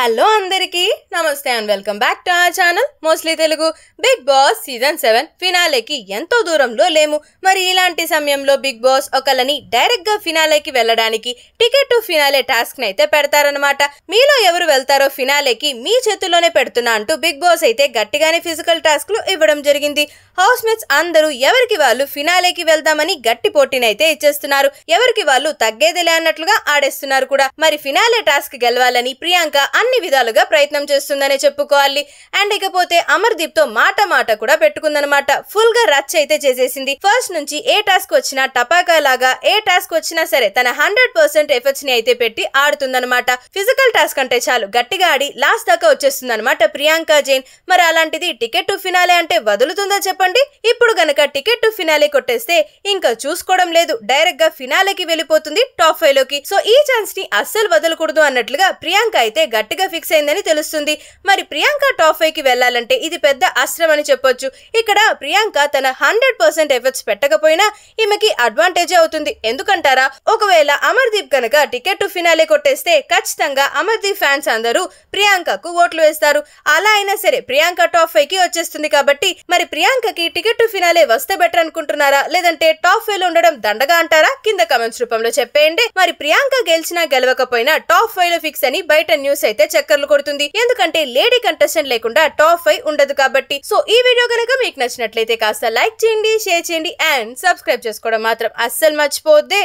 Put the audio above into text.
hello అందరికీ నమస్తే and welcome back to our channel mostly Telugu Big Boss season seven ఫినాలేకి ఎంతో దూరంలో లేము మరి ఇలాంటి సమయంలో బిగ్ బాస్ ఒకళ్ళని డైరెక్ట్గా ఫినాలేకి వెళ్ళడానికి టికెట్ టు ఫినాలే టాస్క్ని అయితే పెడతారనమాట మీలో ఎవరు వెళ్తారో ఫినాలేకి మీ చేతుల్లోనే పెడుతున్నా అంటూ బిగ్ బాస్ అయితే గట్టిగానే ఫిజికల్ టాస్క్లు ఇవ్వడం జరిగింది హౌస్ మేట్స్ అందరూ ఎవరికి వాళ్ళు ఫినాలేకి వెళ్దామని గట్టి అయితే ఇచ్చేస్తున్నారు ఎవరికి వాళ్ళు తగ్గేదిలే అన్నట్లుగా ఆడేస్తున్నారు కూడా మరి ఫినాలే టాస్క్ గెలవాలని ప్రియాంక అన్ని విధాలుగా ప్రయత్నం చేస్తుందనే చెప్పుకోవాలి అండ్ ఇకపోతే అమర్దీప్ తో మాట మాట కూడా పెట్టుకుందనమాట ఫుల్ గా రచ్ అయితే చేసేసింది ఫస్ట్ నుంచి ఏ టాస్క్ వచ్చినా టపాకా లాగా ఏ టాస్క్ వచ్చినా సరే తన హండ్రెడ్ పర్సెంట్ ఎఫర్ట్స్ ని అయితే పెట్టి ఆడుతుందనమాట ఫిజికల్ టాస్క్ అంటే చాలు గట్టిగా ఆడి లాస్ట్ దాకా వచ్చేస్తుంది అనమాట ప్రియాంక జైన్ మరి అలాంటిది టికెట్ టు ఫినాలే అంటే వదులుతుందా చెప్పండి ఇప్పుడు గనక టికెట్ టు ఫినాలే కొట్టేస్తే ఇంకా చూసుకోవడం లేదు డైరెక్ట్ గా ఫినాలేకి వెళ్ళిపోతుంది టాప్ ఫైవ్ లోకి సో ఈ ఛాన్స్ ని అస్సలు వదలకూడదు అన్నట్లుగా ప్రియాంక అయితే గట్టిగా గట్టిగా ఫిక్స్ అయిందని తెలుస్తుంది మరి ప్రియాంక టాప్ కి వెళ్లాలంటే ఇది పెద్ద అస్త్రం అని చెప్పొచ్చు ఇక్కడ ప్రియాంక తన హండ్రెడ్ పర్సెంట్ ఎఫర్ట్స్ పెట్టకపోయినా ఈమెకి అడ్వాంటేజ్ అవుతుంది ఎందుకంటారా ఒకవేళ అమర్దీప్ కనుక టికెట్ టు ఫినాలే కొట్టేస్తే ఖచ్చితంగా అమర్దీప్ ఫ్యాన్స్ అందరూ ప్రియాంకకు ఓట్లు వేస్తారు అలా అయినా సరే ప్రియాంక టాప్ కి వచ్చేస్తుంది కాబట్టి మరి ప్రియాంకకి టికెట్ టు ఫినాలే వస్తే బెటర్ అనుకుంటున్నారా లేదంటే టాప్ ఫైవ్ లో ఉండడం దండగా అంటారా కింద కమెంట్స్ రూపంలో చెప్పేయండి మరి ప్రియాంక గెలిచినా గెలవకపోయినా టాప్ ఫైవ్ లో ఫిక్స్ అని బయట న్యూస్ అయితే చక్కర్లు కొడుతుంది ఎందుకంటే లేడీ కంటెస్టెంట్ లేకుండా టాప్ ఫైవ్ ఉండదు కాబట్టి సో ఈ వీడియో కనుక మీకు నచ్చినట్లయితే కాస్త లైక్ చేయండి షేర్ చేయండి అండ్ సబ్స్క్రైబ్ చేసుకోవడం మాత్రం అస్సలు మర్చిపోద్దే